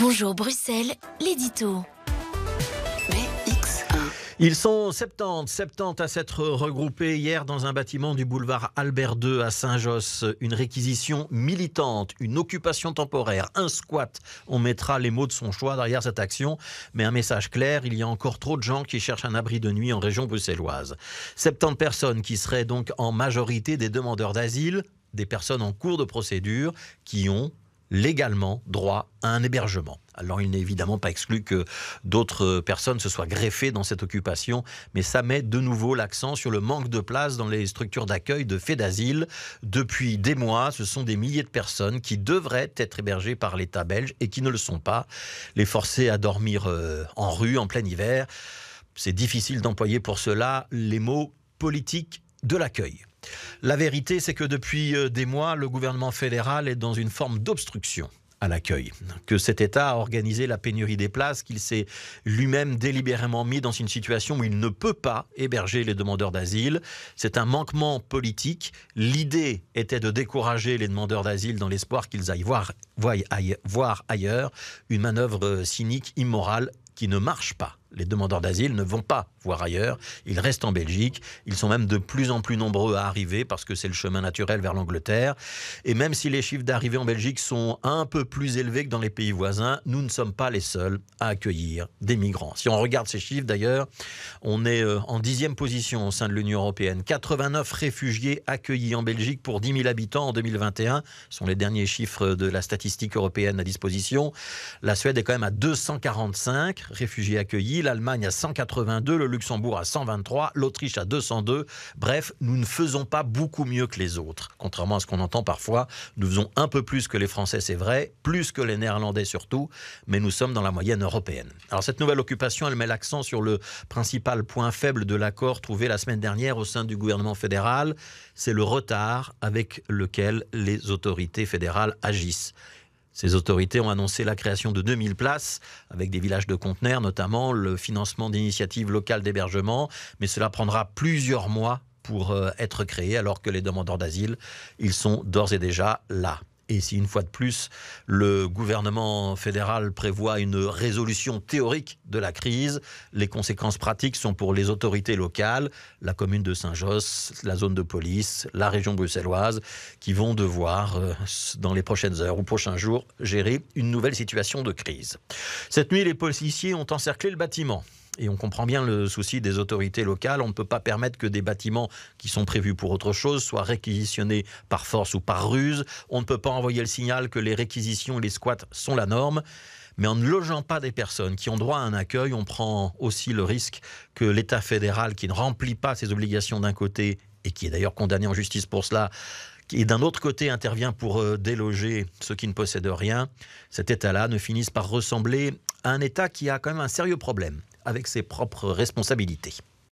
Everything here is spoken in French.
Bonjour Bruxelles, l'édito. Ils sont 70, 70 à s'être regroupés hier dans un bâtiment du boulevard Albert II à Saint-Josse. Une réquisition militante, une occupation temporaire, un squat. On mettra les mots de son choix derrière cette action, mais un message clair, il y a encore trop de gens qui cherchent un abri de nuit en région bruxelloise. 70 personnes qui seraient donc en majorité des demandeurs d'asile, des personnes en cours de procédure qui ont légalement droit à un hébergement. Alors il n'est évidemment pas exclu que d'autres euh, personnes se soient greffées dans cette occupation, mais ça met de nouveau l'accent sur le manque de place dans les structures d'accueil de faits d'asile. Depuis des mois, ce sont des milliers de personnes qui devraient être hébergées par l'État belge et qui ne le sont pas. Les forcer à dormir euh, en rue en plein hiver, c'est difficile d'employer pour cela les mots politiques de l'accueil. La vérité, c'est que depuis euh, des mois, le gouvernement fédéral est dans une forme d'obstruction à l'accueil, que cet État a organisé la pénurie des places, qu'il s'est lui-même délibérément mis dans une situation où il ne peut pas héberger les demandeurs d'asile. C'est un manquement politique. L'idée était de décourager les demandeurs d'asile dans l'espoir qu'ils aillent voir, ailleurs, une manœuvre euh, cynique, immorale, qui ne marche pas les demandeurs d'asile ne vont pas voir ailleurs, ils restent en Belgique, ils sont même de plus en plus nombreux à arriver parce que c'est le chemin naturel vers l'Angleterre. Et même si les chiffres d'arrivée en Belgique sont un peu plus élevés que dans les pays voisins, nous ne sommes pas les seuls à accueillir des migrants. Si on regarde ces chiffres d'ailleurs, on est euh, en dixième position au sein de l'Union européenne. 89 réfugiés accueillis en Belgique pour 10 000 habitants en 2021, ce sont les derniers chiffres de la statistique européenne à disposition. La Suède est quand même à 245 réfugiés accueillis l'Allemagne à 182, le Luxembourg à 123, l'Autriche à 202. Bref, nous ne faisons pas beaucoup mieux que les autres. Contrairement à ce qu'on entend parfois, nous faisons un peu plus que les Français, c'est vrai, plus que les Néerlandais surtout, mais nous sommes dans la moyenne européenne. Alors cette nouvelle occupation, elle met l'accent sur le principal point faible de l'accord trouvé la semaine dernière au sein du gouvernement fédéral, c'est le retard avec lequel les autorités fédérales agissent. Ces autorités ont annoncé la création de 2000 places, avec des villages de conteneurs notamment, le financement d'initiatives locales d'hébergement, mais cela prendra plusieurs mois pour euh, être créé, alors que les demandeurs d'asile, ils sont d'ores et déjà là. Et si une fois de plus, le gouvernement fédéral prévoit une résolution théorique de la crise, les conséquences pratiques sont pour les autorités locales, la commune de Saint-Josse, la zone de police, la région bruxelloise, qui vont devoir, euh, dans les prochaines heures ou prochains jours, gérer une nouvelle situation de crise. Cette nuit, les policiers ont encerclé le bâtiment. Et on comprend bien le souci des autorités locales. On ne peut pas permettre que des bâtiments qui sont prévus pour autre chose soient réquisitionnés par force ou par ruse. On ne peut pas envoyer le signal que les réquisitions et les squats sont la norme. Mais en ne logeant pas des personnes qui ont droit à un accueil, on prend aussi le risque que l'État fédéral, qui ne remplit pas ses obligations d'un côté, et qui est d'ailleurs condamné en justice pour cela, et d'un autre côté intervient pour euh, déloger ceux qui ne possèdent rien, cet État-là ne finisse par ressembler à un État qui a quand même un sérieux problème avec ses propres responsabilités.